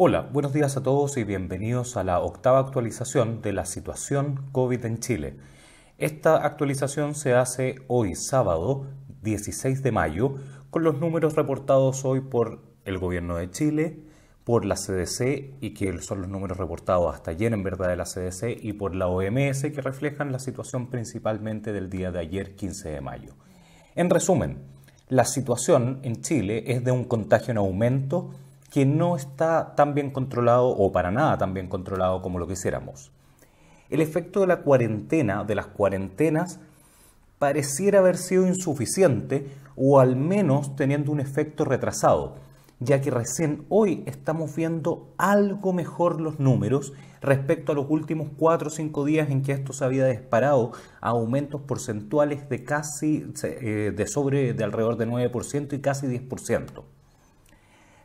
Hola, buenos días a todos y bienvenidos a la octava actualización de la situación COVID en Chile. Esta actualización se hace hoy sábado 16 de mayo con los números reportados hoy por el gobierno de Chile, por la CDC y que son los números reportados hasta ayer en verdad de la CDC y por la OMS que reflejan la situación principalmente del día de ayer 15 de mayo. En resumen, la situación en Chile es de un contagio en aumento que no está tan bien controlado o para nada tan bien controlado como lo quisiéramos. El efecto de la cuarentena, de las cuarentenas, pareciera haber sido insuficiente o al menos teniendo un efecto retrasado, ya que recién hoy estamos viendo algo mejor los números respecto a los últimos 4 o 5 días en que esto se había disparado a aumentos porcentuales de casi eh, de sobre de alrededor de 9% y casi 10%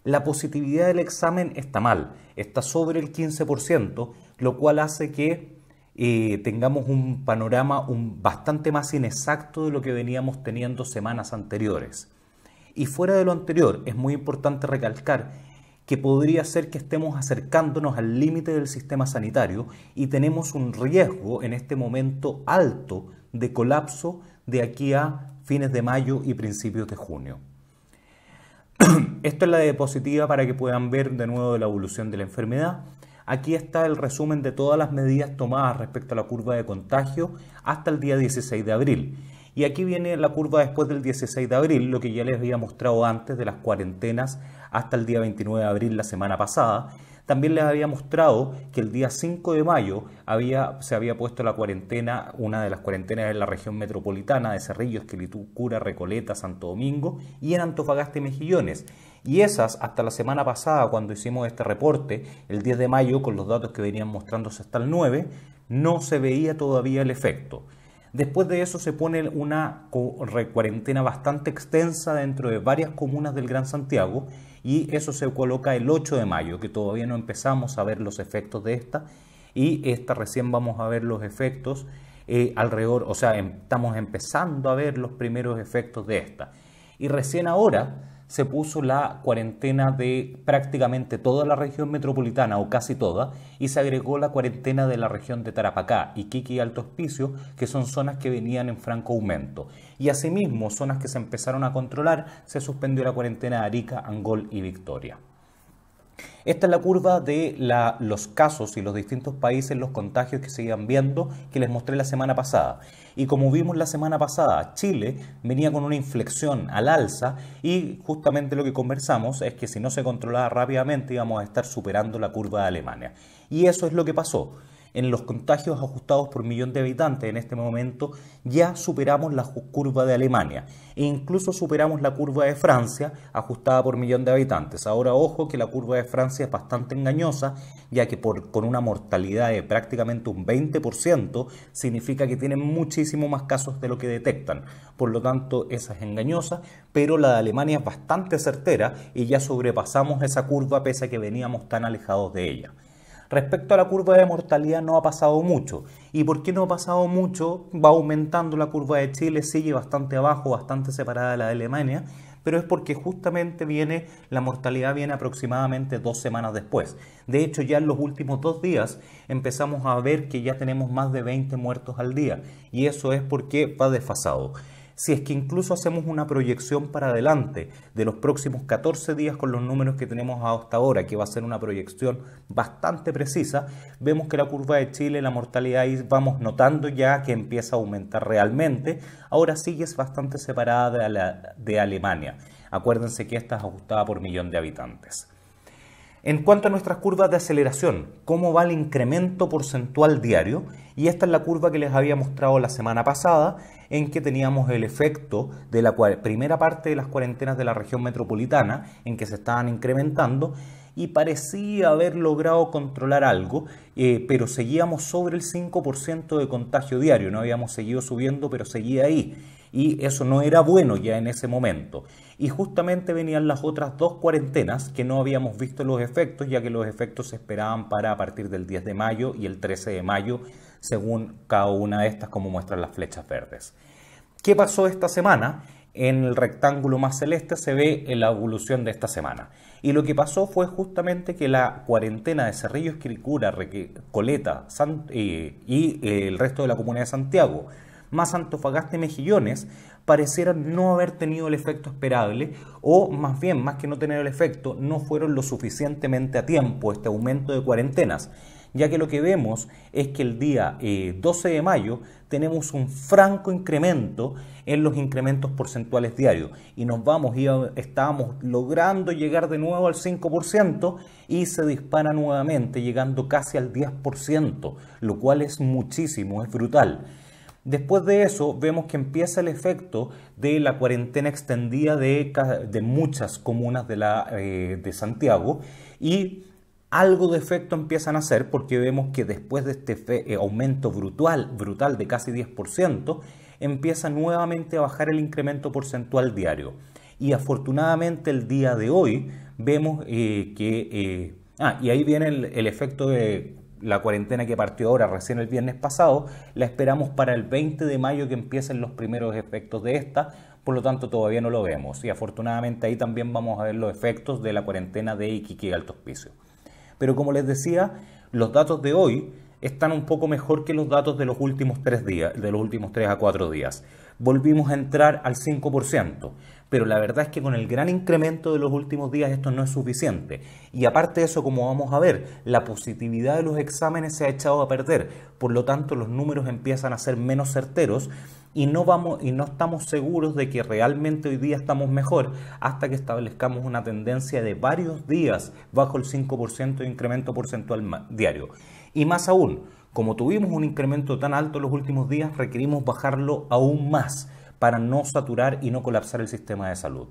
la positividad del examen está mal, está sobre el 15%, lo cual hace que eh, tengamos un panorama bastante más inexacto de lo que veníamos teniendo semanas anteriores. Y fuera de lo anterior, es muy importante recalcar que podría ser que estemos acercándonos al límite del sistema sanitario y tenemos un riesgo en este momento alto de colapso de aquí a fines de mayo y principios de junio. Esto es la diapositiva para que puedan ver de nuevo la evolución de la enfermedad. Aquí está el resumen de todas las medidas tomadas respecto a la curva de contagio hasta el día 16 de abril. Y aquí viene la curva después del 16 de abril, lo que ya les había mostrado antes de las cuarentenas hasta el día 29 de abril la semana pasada también les había mostrado que el día 5 de mayo había, se había puesto la cuarentena, una de las cuarentenas en la región metropolitana de Cerrillos, Quilitú, Cura, Recoleta, Santo Domingo y en Antofagasta y Mejillones. Y esas, hasta la semana pasada, cuando hicimos este reporte, el 10 de mayo, con los datos que venían mostrándose hasta el 9, no se veía todavía el efecto. Después de eso se pone una cuarentena bastante extensa dentro de varias comunas del Gran Santiago y eso se coloca el 8 de mayo, que todavía no empezamos a ver los efectos de esta y esta recién vamos a ver los efectos eh, alrededor, o sea, em, estamos empezando a ver los primeros efectos de esta. Y recién ahora se puso la cuarentena de prácticamente toda la región metropolitana o casi toda y se agregó la cuarentena de la región de Tarapacá, Iquique y Alto Hospicio, que son zonas que venían en franco aumento. Y asimismo, zonas que se empezaron a controlar, se suspendió la cuarentena de Arica, Angol y Victoria. Esta es la curva de los casos y los distintos países, los contagios que se iban viendo, que les mostré la semana pasada. Y como vimos la semana pasada, Chile venía con una inflexión al alza y justamente lo que conversamos es que si no se controlaba rápidamente íbamos a estar superando la curva de Alemania. Y eso es lo que pasó en los contagios ajustados por millón de habitantes. En este momento ya superamos la curva de Alemania e incluso superamos la curva de Francia ajustada por millón de habitantes. Ahora ojo que la curva de Francia es bastante engañosa ya que con una mortalidad de prácticamente un 20% significa que tienen muchísimo más casos de lo que detectan. Por lo tanto, esa es engañosa, pero la de Alemania es bastante certera y ya sobrepasamos esa curva pese a que veníamos tan alejados de ella. Respecto a la curva de mortalidad no ha pasado mucho. ¿Y por qué no ha pasado mucho? Va aumentando la curva de Chile, sigue bastante abajo, bastante separada de la de Alemania, pero es porque justamente viene, la mortalidad viene aproximadamente dos semanas después. De hecho, ya en los últimos dos días empezamos a ver que ya tenemos más de 20 muertos al día y eso es porque va desfasado si es que incluso hacemos una proyección para adelante de los próximos 14 días con los números que tenemos hasta ahora, que va a ser una proyección bastante precisa, vemos que la curva de Chile, la mortalidad, ahí vamos notando ya que empieza a aumentar realmente. Ahora sí es bastante separada de, de Alemania. Acuérdense que esta es ajustada por millón de habitantes. En cuanto a nuestras curvas de aceleración, cómo va el incremento porcentual diario, y esta es la curva que les había mostrado la semana pasada, en que teníamos el efecto de la primera parte de las cuarentenas de la región metropolitana, en que se estaban incrementando, y parecía haber logrado controlar algo, eh, pero seguíamos sobre el 5% de contagio diario, no habíamos seguido subiendo, pero seguía ahí y eso no era bueno ya en ese momento. Y justamente venían las otras dos cuarentenas que no habíamos visto los efectos, ya que los efectos se esperaban para a partir del 10 de mayo y el 13 de mayo, según cada una de estas, como muestran las flechas verdes. ¿Qué pasó esta semana? En el rectángulo más celeste se ve la evolución de esta semana. Y lo que pasó fue justamente que la cuarentena de Cerrillos, escritura Coleta eh, y eh, el resto de la Comunidad de Santiago, más Antofagasta Mejillones pareciera no haber tenido el efecto esperable o más bien, más que no tener el efecto, no fueron lo suficientemente a tiempo este aumento de cuarentenas, ya que lo que vemos es que el día 12 eh, de mayo tenemos un franco incremento en los incrementos porcentuales diarios y nos vamos, y estábamos logrando llegar de nuevo al 5% y se dispara nuevamente llegando casi al 10%, lo cual es muchísimo, es brutal. Después de eso vemos que empieza el efecto de la cuarentena extendida de, muchas comunas eh, de, Santiago y algo de efecto empiezan a hacer porque vemos que después de este eh, aumento brutal, brutal de casi 10%, empieza nuevamente a bajar el incremento porcentual diario. Y afortunadamente el día de hoy vemos eh, que... ah, y ahí viene el efecto de la cuarentena que partió ahora, recién el viernes pasado, la esperamos para el 20 de mayo que empiecen los primeros efectos de esta, por lo tanto todavía no lo vemos y afortunadamente ahí también vamos a ver los efectos de la cuarentena de Iquique y Alto Hospicio. Pero como les decía, los datos de hoy están un poco mejor que los datos de los últimos tres días, de los últimos tres a cuatro días. Volvimos a entrar al 5% pero la verdad es que con el gran incremento de los últimos días esto no es suficiente. Y aparte de eso, como vamos a ver, la positividad de los exámenes se ha echado a perder, por lo tanto los números empiezan a ser menos certeros y no vamos y no estamos seguros de que realmente hoy día estamos mejor hasta que establezcamos una tendencia de varios días bajo el 5% de incremento porcentual diario. Y más aún, como tuvimos un incremento tan alto los últimos días, requerimos bajarlo aún más para no saturar y no colapsar el sistema de salud.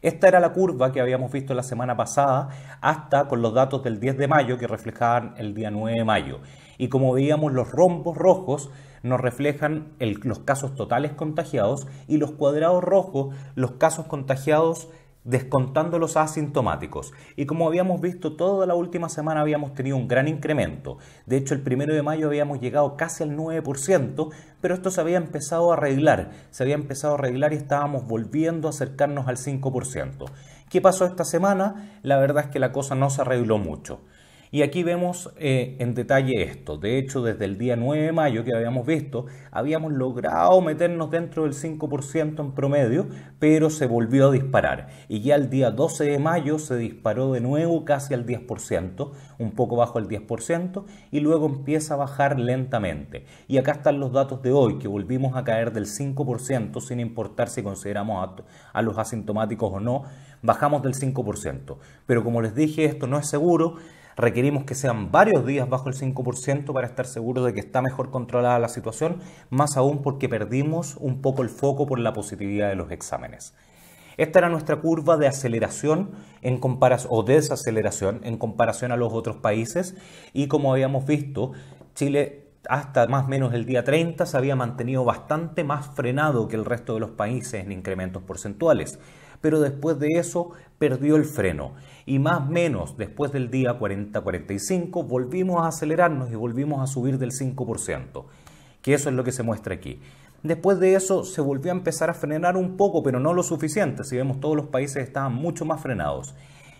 Esta era la curva que habíamos visto la semana pasada hasta con los datos del 10 de mayo que reflejaban el día 9 de mayo. Y como veíamos, los rombos rojos nos reflejan los casos totales contagiados y los cuadrados rojos los casos contagiados descontando los asintomáticos. Y como habíamos visto, toda la última semana habíamos tenido un gran incremento. De hecho, el primero de mayo habíamos llegado casi al 9%, pero esto se había empezado a arreglar. Se había empezado a arreglar y estábamos volviendo a acercarnos al 5%. ¿Qué pasó esta semana? La verdad es que la cosa no se arregló mucho. Y aquí vemos eh, en detalle esto. De hecho, desde el día 9 de mayo que habíamos visto, habíamos logrado meternos dentro del 5% en promedio, pero se volvió a disparar. Y ya el día 12 de mayo se disparó de nuevo casi al 10%, un poco bajo el 10%, y luego empieza a bajar lentamente. Y acá están los datos de hoy, que volvimos a caer del 5%, sin importar si consideramos a los asintomáticos o no, bajamos del 5%. Pero como les dije, esto no es seguro. Requerimos que sean varios días bajo el 5% para estar seguros de que está mejor controlada la situación, más aún porque perdimos un poco el foco por la positividad de los exámenes. Esta era nuestra curva de aceleración en o desaceleración en comparación a los otros países y como habíamos visto, Chile hasta más o menos el día 30 se había mantenido bastante más frenado que el resto de los países en incrementos porcentuales pero después de eso perdió el freno. Y más o menos después del día 40-45 volvimos a acelerarnos y volvimos a subir del 5%, que eso es lo que se muestra aquí. Después de eso se volvió a empezar a frenar un poco, pero no lo suficiente. Si vemos todos los países estaban mucho más frenados.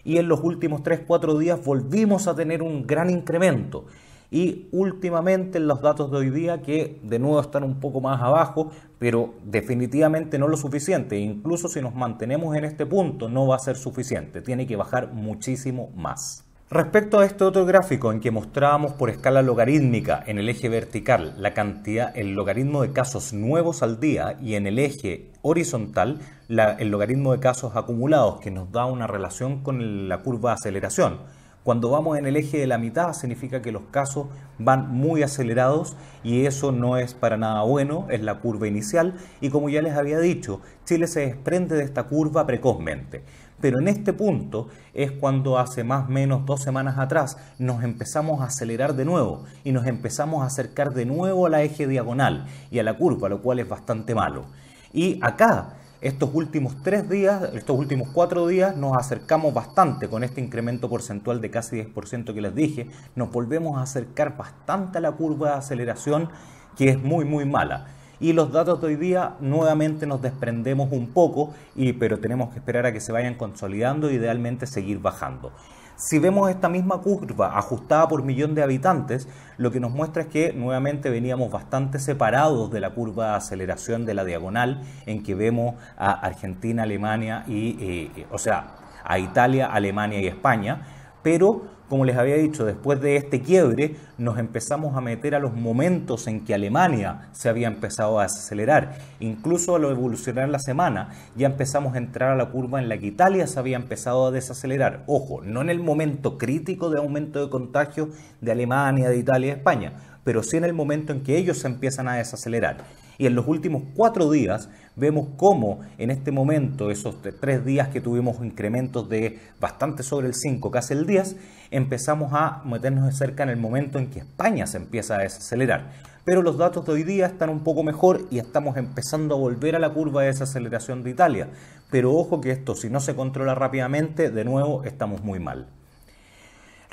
Y en los últimos 3-4 días volvimos a tener un gran incremento. Y últimamente en los datos de hoy día, que de nuevo están un poco más abajo, pero definitivamente no lo suficiente. Incluso si nos mantenemos en este punto, no va a ser suficiente. Tiene que bajar muchísimo más. Respecto a este otro gráfico en que mostrábamos por escala logarítmica en el eje vertical la cantidad, el logaritmo de casos nuevos al día y en el eje horizontal el logaritmo de casos acumulados que nos da una relación con la curva de aceleración cuando vamos en el eje de la mitad significa que los casos van muy acelerados y eso no es para nada bueno, es la curva inicial y como ya les había dicho, Chile se desprende de esta curva precozmente. Pero en este punto es cuando hace más o menos dos semanas atrás nos empezamos a acelerar de nuevo y nos empezamos a acercar de nuevo a la eje diagonal y a la curva, lo cual es bastante malo. Y acá estos últimos tres días, estos últimos cuatro días, nos acercamos bastante con este incremento porcentual de casi 10% que les dije. Nos volvemos a acercar bastante a la curva de aceleración que es muy, muy mala y los datos de hoy día nuevamente nos desprendemos un poco, pero tenemos que esperar a que se vayan consolidando y idealmente seguir bajando. Si vemos esta misma curva ajustada por millón de habitantes, lo que nos muestra es que nuevamente veníamos bastante separados de la curva de aceleración de la diagonal en que vemos a Argentina, Alemania y, eh, eh, o sea, a Italia, Alemania y España, pero como les había dicho, después de este quiebre nos empezamos a meter a los momentos en que Alemania se había empezado a acelerar. Incluso a lo evolucionar la semana ya empezamos a entrar a la curva en la que Italia se había empezado a desacelerar. Ojo, no en el momento crítico de aumento de contagio de Alemania, de Italia y España, pero sí en el momento en que ellos se empiezan a desacelerar. Y en los últimos cuatro días vemos cómo en este momento, esos tres días que tuvimos incrementos de bastante sobre el 5, casi el 10, empezamos a meternos de cerca en el momento en que España se empieza a desacelerar. Pero los datos de hoy día están un poco mejor y estamos empezando a volver a la curva de desaceleración de Italia. Pero ojo que esto, si no se controla rápidamente, de nuevo estamos muy mal.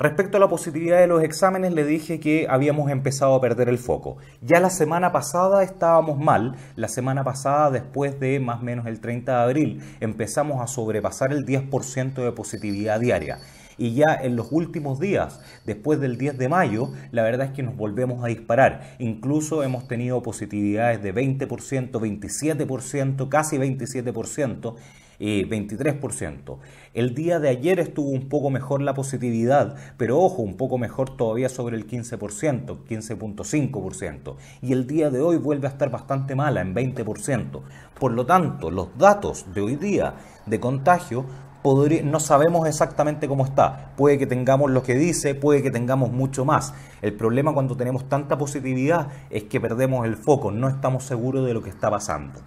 Respecto a la positividad de los exámenes, le dije que habíamos empezado a perder el foco. Ya la semana pasada estábamos mal, la semana pasada después de más o menos el 30 de abril empezamos a sobrepasar el 10% de positividad diaria y ya en los últimos días, después del 10 de mayo, la verdad es que nos volvemos a disparar. Incluso hemos tenido positividades de 20%, 27%, casi 27%. 23%. Eh, el día de ayer estuvo un poco mejor la positividad, pero ojo, un poco mejor todavía sobre el 15%, 15.5%. Y el día de hoy vuelve a estar bastante mala, en 20%. Por lo tanto, los datos de hoy día de contagio no sabemos exactamente cómo está. Puede que tengamos lo que dice, puede que tengamos mucho más. El problema cuando tenemos tanta positividad es que perdemos el foco, no estamos seguros de lo que está pasando.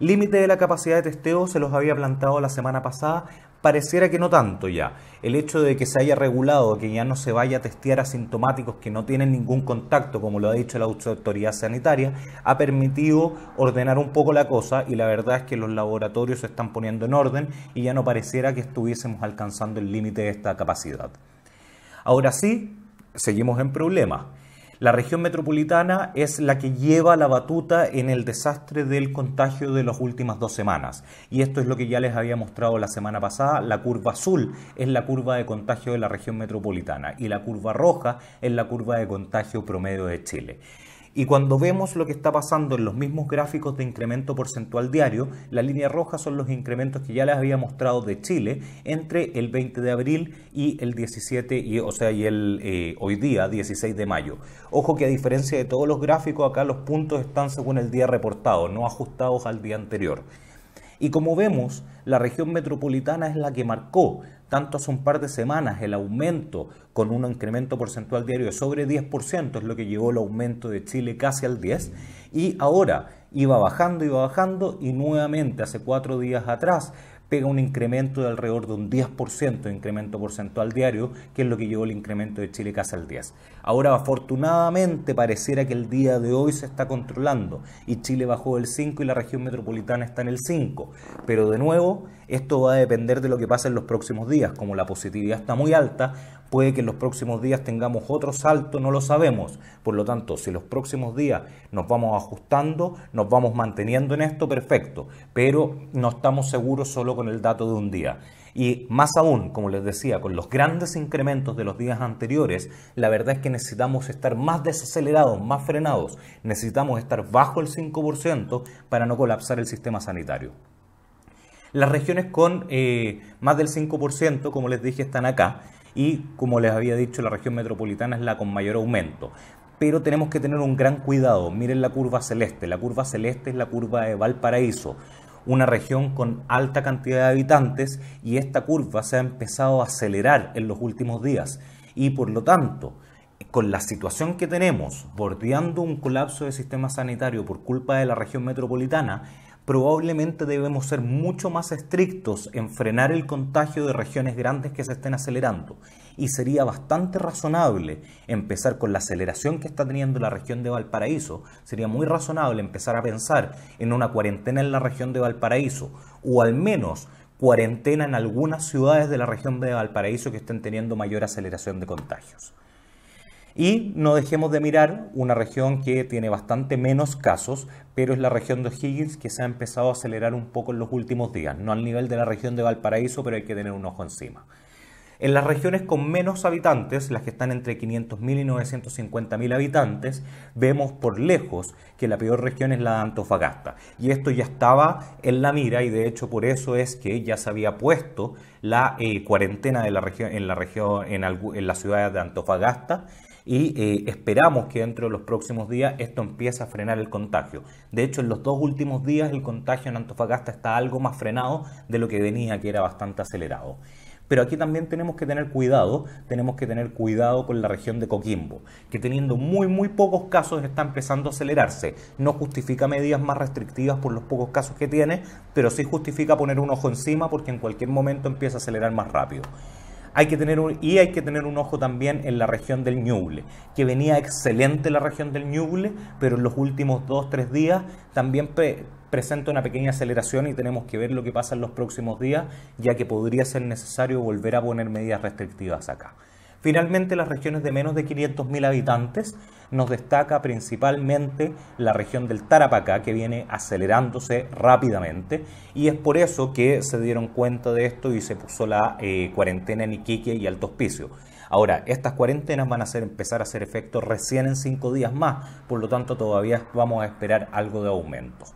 Límite de la capacidad de testeo se los había plantado la semana pasada, pareciera que no tanto ya. El hecho de que se haya regulado, que ya no se vaya a testear asintomáticos que no tienen ningún contacto, como lo ha dicho la autoridad sanitaria, ha permitido ordenar un poco la cosa y la verdad es que los laboratorios se están poniendo en orden y ya no pareciera que estuviésemos alcanzando el límite de esta capacidad. Ahora sí, seguimos en problemas. La región metropolitana es la que lleva la batuta en el desastre del contagio de las últimas dos semanas. Y esto es lo que ya les había mostrado la semana pasada. La curva azul es la curva de contagio de la región metropolitana y la curva roja es la curva de contagio promedio de Chile. Y cuando vemos lo que está pasando en los mismos gráficos de incremento porcentual diario, la línea roja son los incrementos que ya les había mostrado de Chile entre el 20 de abril y el 17, o sea, y el eh, hoy día 16 de mayo. Ojo que a diferencia de todos los gráficos, acá los puntos están según el día reportado, no ajustados al día anterior. Y como vemos, la región metropolitana es la que marcó tanto hace un par de semanas el aumento con un incremento porcentual diario de sobre 10%, es lo que llevó el aumento de Chile casi al 10%, y ahora iba bajando, iba bajando, y nuevamente hace cuatro días atrás pega un incremento de alrededor de un 10% de incremento porcentual diario, que es lo que llevó el incremento de Chile casi al 10. Ahora, afortunadamente, pareciera que el día de hoy se está controlando y Chile bajó del 5 y la región metropolitana está en el 5. Pero de nuevo, esto va a depender de lo que pasa en los próximos días. Como la positividad está muy alta, Puede que en los próximos días tengamos otro salto, no lo sabemos. Por lo tanto, si los próximos días nos vamos ajustando, nos vamos manteniendo en esto, perfecto. Pero no estamos seguros solo con el dato de un día. Y más aún, como les decía, con los grandes incrementos de los días anteriores, la verdad es que necesitamos estar más desacelerados, más frenados. Necesitamos estar bajo el 5% para no colapsar el sistema sanitario. Las regiones con eh, más del 5%, como les dije, están acá y como les había dicho, la región metropolitana es la con mayor aumento. Pero tenemos que tener un gran cuidado. Miren la curva celeste. La curva celeste es la curva de Valparaíso una región con alta cantidad de habitantes y esta curva se ha empezado a acelerar en los últimos días y por lo tanto con la situación que tenemos bordeando un colapso del sistema sanitario por culpa de la región metropolitana probablemente debemos ser mucho más estrictos en frenar el contagio de regiones grandes que se estén acelerando. Y sería bastante razonable empezar con la aceleración que está teniendo la región de Valparaíso. Sería muy razonable empezar a pensar en una cuarentena en la región de Valparaíso, o al menos cuarentena en algunas ciudades de la región de Valparaíso que estén teniendo mayor aceleración de contagios. Y no dejemos de mirar una región que tiene bastante menos casos, pero es la región de Higgins que se ha empezado a acelerar un poco en los últimos días, no al nivel de la región de Valparaíso, pero hay que tener un ojo encima. En las regiones con menos habitantes, las que están entre 500.000 y 950.000 habitantes, vemos por lejos que la peor región es la de Antofagasta. Y esto ya estaba en la mira y de hecho por eso es que ya se había puesto la eh, cuarentena de la región en la región en, de Antofagasta y eh, esperamos que dentro de los próximos días esto empiece a frenar el contagio. De hecho, en los dos últimos días el contagio en Antofagasta está algo más frenado de lo que venía, que era bastante acelerado. Pero aquí también tenemos que tener cuidado, tenemos que tener cuidado con la región de Coquimbo, que teniendo muy, muy pocos casos está empezando a acelerarse. No justifica medidas más restrictivas por los pocos casos que tiene, pero sí justifica poner un ojo encima porque en cualquier momento empieza a acelerar más rápido. Hay que tener un, y hay que tener un ojo también en la región del Ñuble, que venía excelente la región del Ñuble, pero en los últimos dos, tres días también presenta una pequeña aceleración y tenemos que ver lo que pasa en los próximos días, ya que podría ser necesario volver a poner medidas restrictivas acá. Finalmente, las regiones de menos de 500.000 habitantes nos destaca principalmente la región del Tarapacá, que viene acelerándose rápidamente, y es por eso que se dieron cuenta de esto y se puso la eh, cuarentena en Iquique y Alto Hospicio. Ahora, estas cuarentenas van a empezar a hacer efecto recién en cinco días más, por lo tanto todavía vamos a esperar algo de aumento.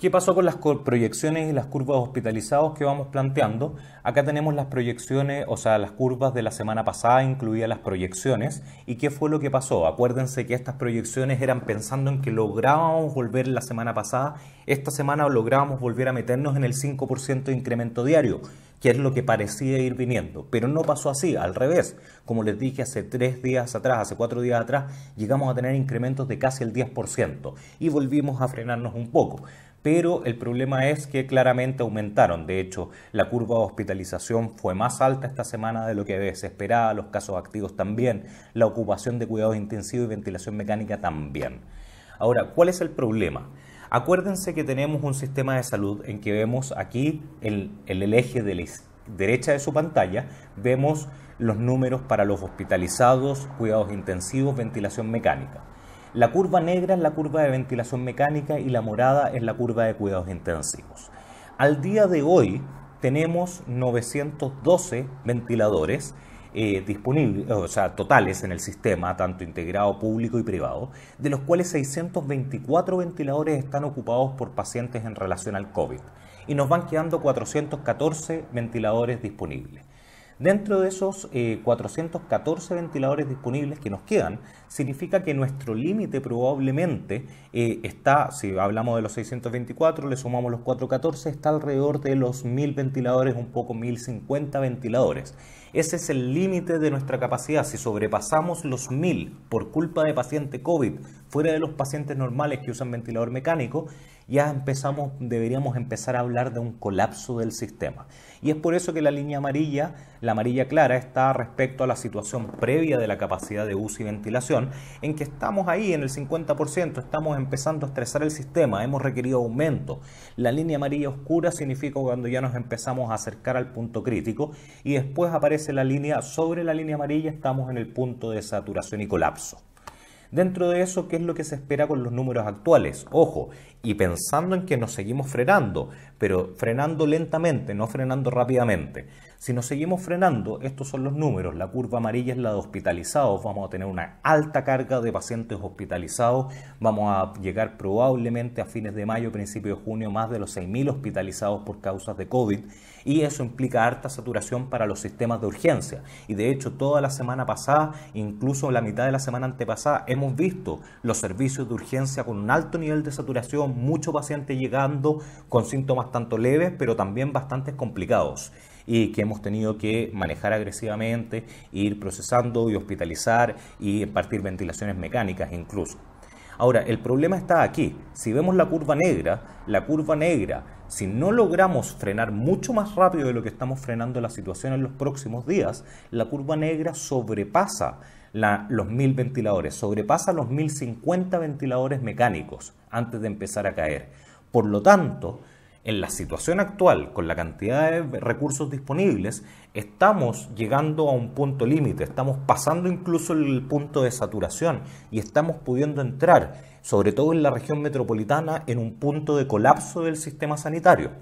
¿Qué pasó con las proyecciones y las curvas hospitalizados que vamos planteando? Acá tenemos las proyecciones, o sea, las curvas de la semana pasada, incluidas las proyecciones. ¿Y qué fue lo que pasó? Acuérdense que estas proyecciones eran pensando en que lográbamos volver la semana pasada. Esta semana lográbamos volver a meternos en el 5% de incremento diario, que es lo que parecía ir viniendo. Pero no pasó así, al revés. Como les dije hace tres días atrás, hace cuatro días atrás, llegamos a tener incrementos de casi el 10% y volvimos a frenarnos un poco pero el problema es que claramente aumentaron. De hecho, la curva de hospitalización fue más alta esta semana de lo que se esperaba, los casos activos también, la ocupación de cuidados intensivos y ventilación mecánica también. Ahora, ¿cuál es el problema? Acuérdense que tenemos un sistema de salud en que vemos aquí el, el eje de la derecha de su pantalla, vemos los números para los hospitalizados, cuidados intensivos, ventilación mecánica. La curva negra es la curva de ventilación mecánica y la morada es la curva de cuidados intensivos. Al día de hoy tenemos 912 ventiladores eh, disponibles, o sea, totales en el sistema, tanto integrado público y privado, de los cuales 624 ventiladores están ocupados por pacientes en relación al COVID y nos van quedando 414 ventiladores disponibles. Dentro de esos 414 eh, ventiladores disponibles que nos quedan, significa que nuestro límite probablemente eh, está, si hablamos de los 624, le sumamos los 414, está alrededor de los 1000 ventiladores, un poco 1050 ventiladores. Ese es el límite de nuestra capacidad. Si sobrepasamos los 1000 por culpa de paciente COVID, fuera de los pacientes normales que usan ventilador mecánico, ya empezamos, deberíamos empezar a hablar de un colapso del sistema. Y es por eso que la línea amarilla, la amarilla clara, está respecto a la situación previa de la capacidad de uso y ventilación, en que estamos ahí en el 50%, estamos empezando a estresar el sistema, hemos requerido aumento. La línea amarilla oscura significa cuando ya nos empezamos a acercar al punto crítico y después aparece la línea, sobre la línea amarilla estamos en el punto de saturación y colapso. Dentro de eso, ¿qué es lo que se espera con los números actuales? Ojo, y pensando en que nos seguimos frenando, pero frenando lentamente, no frenando rápidamente. Si nos seguimos frenando, estos son los números. La curva amarilla es la de hospitalizados. Vamos a tener una alta carga de pacientes hospitalizados. Vamos a llegar probablemente a fines de mayo, principio de junio, más de los 6.000 hospitalizados por causas de COVID. Y eso implica harta saturación para los sistemas de urgencia. Y de hecho, toda la semana pasada, incluso la mitad de la semana antepasada, hemos visto los servicios de urgencia con un alto nivel de saturación, muchos pacientes llegando con síntomas tanto leves, pero también bastante complicados y que hemos tenido que manejar agresivamente, ir procesando y hospitalizar y partir ventilaciones mecánicas incluso. Ahora, el problema está aquí. Si vemos la curva negra, la curva negra, si no logramos frenar mucho más rápido de lo que estamos frenando la situación en los próximos días, la curva negra sobrepasa los 1000 ventiladores, sobrepasa los 1050 ventiladores mecánicos antes de empezar a caer. Por lo tanto, en la situación actual, con la cantidad de recursos disponibles, estamos llegando a un punto límite, estamos pasando incluso el punto de saturación y estamos pudiendo entrar, sobre todo en la región metropolitana, en un punto de colapso del sistema sanitario.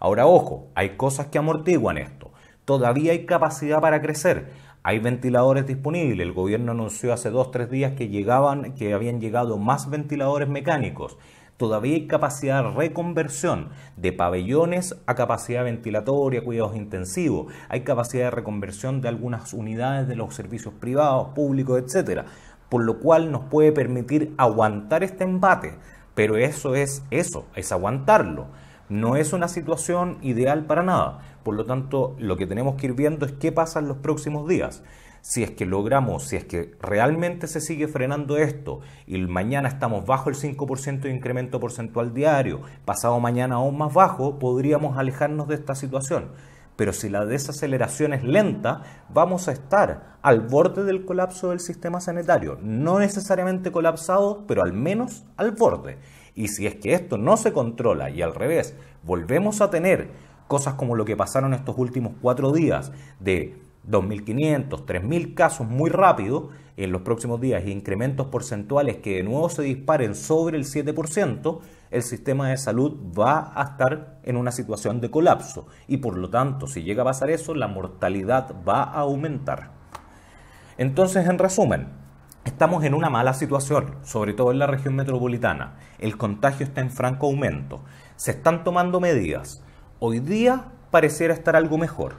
Ahora, ojo, hay cosas que amortiguan esto. Todavía hay capacidad para crecer. Hay ventiladores disponibles. El gobierno anunció hace dos, o tres días que llegaban, que habían llegado más ventiladores mecánicos todavía hay capacidad de reconversión de pabellones a capacidad ventilatoria, cuidados intensivos, hay capacidad de reconversión de algunas unidades de los servicios privados, públicos, etcétera, por lo cual nos puede permitir aguantar este embate, pero eso es eso, es aguantarlo. No es una situación ideal para nada. Por lo tanto, lo que tenemos que ir viendo es qué pasa en los próximos días si es que logramos, si es que realmente se sigue frenando esto y mañana estamos bajo el 5% de incremento porcentual diario, pasado mañana aún más bajo, podríamos alejarnos de esta situación. Pero si la desaceleración es lenta, vamos a estar al borde del colapso del sistema sanitario. No necesariamente colapsado, pero al menos al borde. Y si es que esto no se controla y al revés, volvemos a tener cosas como lo que pasaron estos últimos cuatro días de 2.500, 3.000 casos muy rápido en los próximos días y incrementos porcentuales que de nuevo se disparen sobre el 7%, el sistema de salud va a estar en una situación de colapso y por lo tanto si llega a pasar eso la mortalidad va a aumentar. Entonces, en resumen, Estamos en una mala situación, sobre todo en la región metropolitana. El contagio está en franco aumento. Se están tomando medidas. Hoy día pareciera estar algo mejor,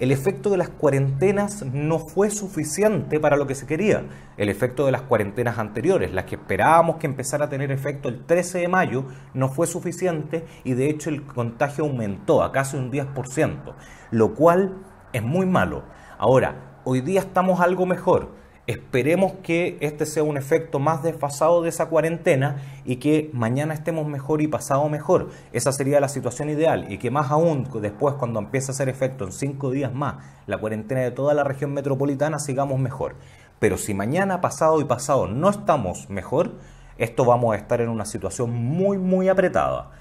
el efecto de las cuarentenas no fue suficiente para lo que se quería. El efecto de las cuarentenas anteriores, las que esperábamos que empezara a tener efecto el 13 de mayo, no fue suficiente y de hecho el contagio aumentó a casi un 10%, lo cual es muy malo. Ahora, hoy día estamos algo mejor Esperemos que este sea un efecto más desfasado de esa cuarentena y que mañana estemos mejor y pasado mejor. Esa sería la situación ideal y que más aún después cuando empiece a hacer efecto en cinco días más la cuarentena de toda la región metropolitana sigamos mejor. Pero si mañana, pasado y pasado no estamos mejor, esto vamos a estar en una situación muy muy apretada.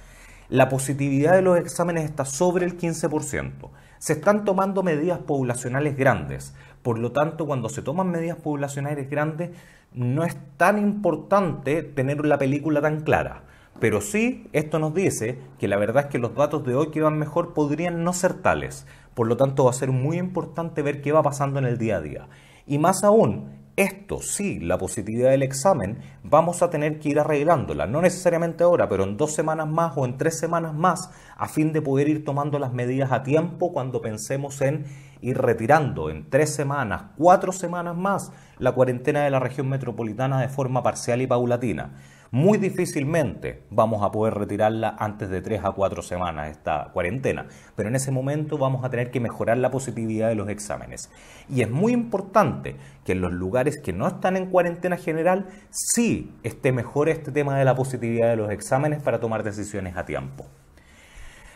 La positividad de los exámenes está sobre el 15%. Se están tomando medidas poblacionales grandes. Por lo tanto, cuando se toman medidas poblacionales grandes, no es tan importante tener la película tan clara. Pero sí, esto nos dice que la verdad es que los datos de hoy que van mejor podrían no ser tales. Por lo tanto, va a ser muy importante ver qué va pasando en el día a día. Y más aún, esto sí, la positividad del examen, vamos a tener que ir arreglándola. No necesariamente ahora, pero en dos semanas más o en tres semanas más, a fin de poder ir tomando las medidas a tiempo cuando pensemos en ir retirando en tres semanas, cuatro semanas más, la cuarentena de la región metropolitana de forma parcial y paulatina. Muy difícilmente vamos a poder retirarla antes de tres a cuatro semanas esta cuarentena, pero en ese momento vamos a tener que mejorar la positividad de los exámenes. Y es muy importante que en los lugares que no están en cuarentena general sí esté mejor este tema de la positividad de los exámenes para tomar decisiones a tiempo.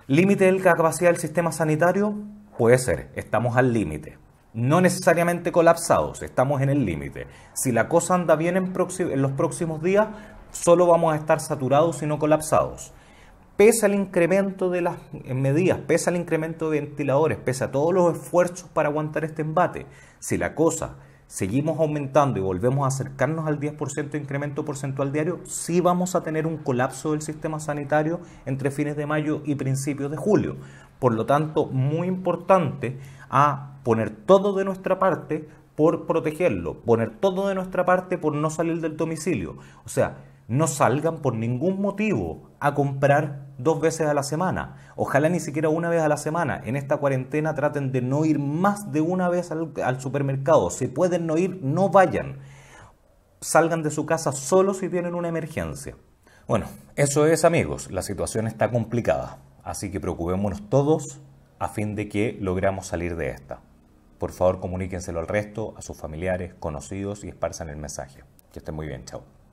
Límite de la capacidad del sistema sanitario, Puede ser, estamos al límite. No necesariamente colapsados, estamos en el límite. Si la cosa anda bien en, los próximos días, solo vamos a estar saturados y no colapsados. Pese al incremento de las medidas, pese al incremento de ventiladores, pese a todos los esfuerzos para aguantar este embate, si la cosa seguimos aumentando y volvemos a acercarnos al 10% de incremento porcentual diario, sí vamos a tener un colapso del sistema sanitario entre fines de mayo y principios de julio. Por lo tanto, muy importante a poner todo de nuestra parte por protegerlo, poner todo de nuestra parte por no salir del domicilio. O sea, no salgan por ningún motivo a comprar dos veces a la semana. Ojalá ni siquiera una vez a la semana. En esta cuarentena traten de no ir más de una vez al, supermercado. Si pueden no ir, no vayan. Salgan de su casa solo si tienen una emergencia. Bueno, eso es amigos, la situación está complicada. Así que preocupémonos todos a fin de que logramos salir de esta. Por favor, comuníquenselo al resto, a sus familiares, conocidos y esparzan el mensaje. Que estén muy bien, chao.